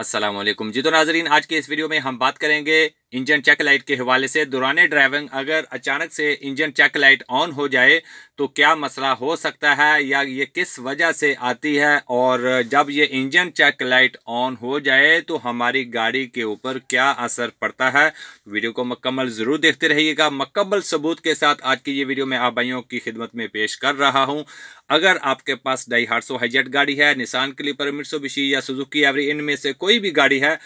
असलम जी तो नाजरीन आज के इस वीडियो में हम बात करेंगे इंजन चेक लाइट के हवाले से दौरान ड्राइविंग अगर अचानक से इंजन चेक लाइट ऑन हो जाए तो क्या मसला हो सकता है या ये किस वजह से आती है और जब ये इंजन चेक लाइट ऑन हो जाए तो हमारी गाड़ी के ऊपर क्या असर पड़ता है वीडियो को मकम्मल ज़रूर देखते रहिएगा मकम्मल सबूत के साथ आज की ये वीडियो मैं आप भाइयों की खिदमत में पेश कर रहा हूँ अगर आपके पास डाई हार्सो सौ हाईजेट गाड़ी है निशान के लिए परमिट सो बिशी या सुजुकी एवरी इनमें से कोई भी गाड़ी है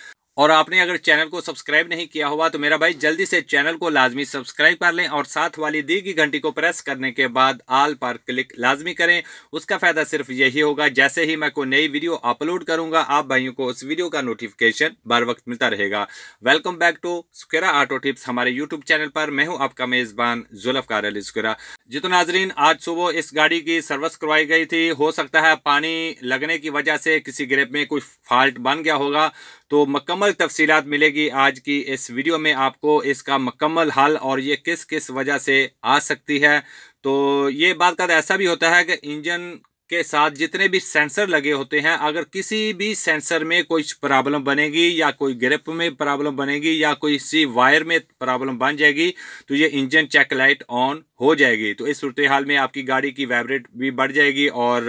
और आपने अगर चैनल को सब्सक्राइब नहीं किया हुआ तो मेरा भाई जल्दी से चैनल को लाजमी सब्सक्राइब कर लें और साथ वाली दी की घंटी को प्रेस करने के बाद आल पर क्लिक लाजमी करें उसका फ़ायदा सिर्फ यही होगा जैसे ही मैं कोई नई वीडियो अपलोड करूंगा आप भाइयों को उस वीडियो का नोटिफिकेशन बार वक्त मिलता रहेगा वेलकम बैक टू स्क्रा आटो टिप्स हमारे यूट्यूब चैनल पर मैं हूँ आपका मेज़बान जुल्फ़कार अली स्क्रा जितो नाजरीन आज सुबह इस गाड़ी की सर्विस करवाई गई थी हो सकता है पानी लगने की वजह से किसी ग्रेप में कोई फॉल्ट बन गया होगा तो मकम्मल मुकम्मल तफसीत मिलेगी आज की इस वीडियो में आपको इसका मुकम्मल हल और ये किस किस वजह से आ सकती है तो ये बात का तो ऐसा भी होता है कि इंजन के साथ जितने भी सेंसर लगे होते हैं अगर किसी भी सेंसर में कोई प्रॉब्लम बनेगी या कोई ग्रिप में प्रॉब्लम बनेगी या कोई सी वायर में प्रॉब्लम बन जाएगी तो ये इंजन चेक लाइट ऑन हो जाएगी तो इस सूरत हाल में आपकी गाड़ी की वाइब्रेट भी बढ़ जाएगी और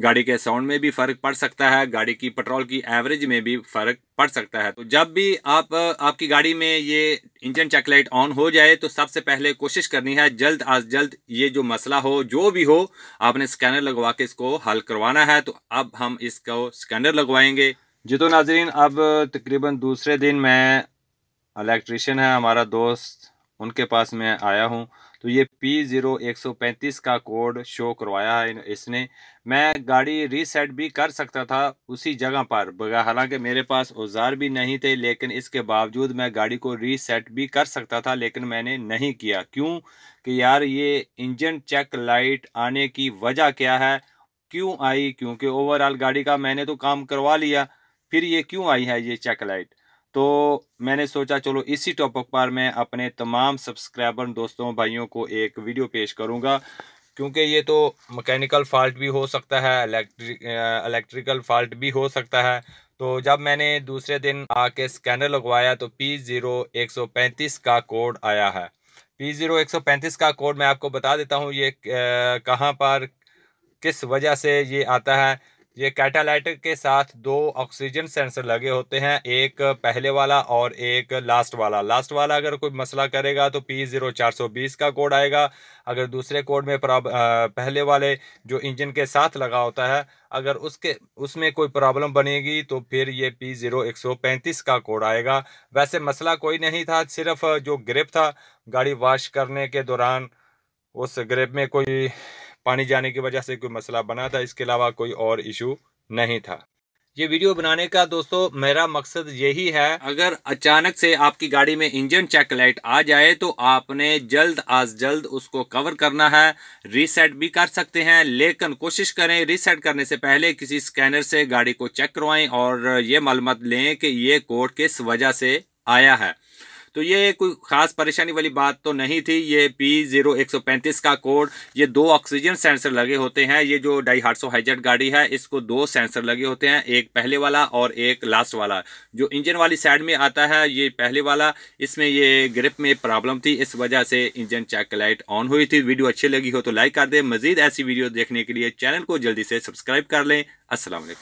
गाड़ी के साउंड में भी फ़र्क पड़ सकता है गाड़ी की पेट्रोल की एवरेज में भी फ़र्क पड़ सकता है तो जब भी आप आपकी गाड़ी में ये इंजन चेक लाइट ऑन हो जाए तो सबसे पहले कोशिश करनी है जल्द आज जल्द ये जो मसला हो जो भी हो आपने स्कैनर लगवा के इसको हल करवाना है तो अब हम इसको स्कैनर लगवाएंगे जी तो नाजरीन अब तकरीबन दूसरे दिन मैं इलेक्ट्रिशियन है हमारा दोस्त उनके पास मैं आया हूँ तो ये पी ज़ीरो एक सौ पैंतीस का कोड शो करवाया है इसने मैं गाड़ी रीसेट भी कर सकता था उसी जगह पर बगैर हालांकि मेरे पास औजार भी नहीं थे लेकिन इसके बावजूद मैं गाड़ी को रीसेट भी कर सकता था लेकिन मैंने नहीं किया क्यों कि यार ये इंजन चेक लाइट आने की वजह क्या है क्यों आई क्योंकि ओवरऑल गाड़ी का मैंने तो काम करवा लिया फिर ये क्यों आई है ये चेक लाइट तो मैंने सोचा चलो इसी टॉपिक पर मैं अपने तमाम सब्सक्राइबर दोस्तों भाइयों को एक वीडियो पेश करूँगा क्योंकि ये तो मैकेनिकल फॉल्ट भी हो सकता है इलेक्ट्रिक इलेक्ट्रिकल फॉल्ट भी हो सकता है तो जब मैंने दूसरे दिन आके स्कैनर लगवाया तो पी ज़ीरो एक सौ पैंतीस का कोड आया है पी ज़ीरो एक सौ पैंतीस का कोड मैं आपको बता देता हूँ ये कहाँ पर किस वजह से ये आता है ये कैटालाइट के साथ दो ऑक्सीजन सेंसर लगे होते हैं एक पहले वाला और एक लास्ट वाला लास्ट वाला अगर कोई मसला करेगा तो पी ज़ीरो चार सौ बीस का कोड आएगा अगर दूसरे कोड में पहले वाले जो इंजन के साथ लगा होता है अगर उसके उसमें कोई प्रॉब्लम बनेगी तो फिर ये पी ज़ीरो एक सौ पैंतीस का कोड आएगा वैसे मसला कोई नहीं था सिर्फ जो ग्रिप था गाड़ी वॉश करने के दौरान उस ग्रिप में कोई पानी जाने की वजह से कोई मसला बना था इसके अलावा कोई और इशू नहीं था ये वीडियो बनाने का दोस्तों मेरा मकसद यही है अगर अचानक से आपकी गाड़ी में इंजन चेक लाइट आ जाए तो आपने जल्द आज जल्द उसको कवर करना है रीसेट भी कर सकते हैं लेकिन कोशिश करें रीसेट करने से पहले किसी स्कैनर से गाड़ी को चेक करवाएं और ये मालूम लें कि ये कोड किस वजह से आया है तो ये कोई खास परेशानी वाली बात तो नहीं थी ये पी जीरो एक सौ पैंतीस का कोड ये दो ऑक्सीजन सेंसर लगे होते हैं ये जो डाई हार्सो हाइजेट गाड़ी है इसको दो सेंसर लगे होते हैं एक पहले वाला और एक लास्ट वाला जो इंजन वाली साइड में आता है ये पहले वाला इसमें ये ग्रिप में प्रॉब्लम थी इस वजह से इंजन चेक लाइट ऑन हुई थी वीडियो अच्छी लगी हो तो लाइक कर दें मजीद ऐसी वीडियो देखने के लिए चैनल को जल्दी से सब्सक्राइब कर लें असलम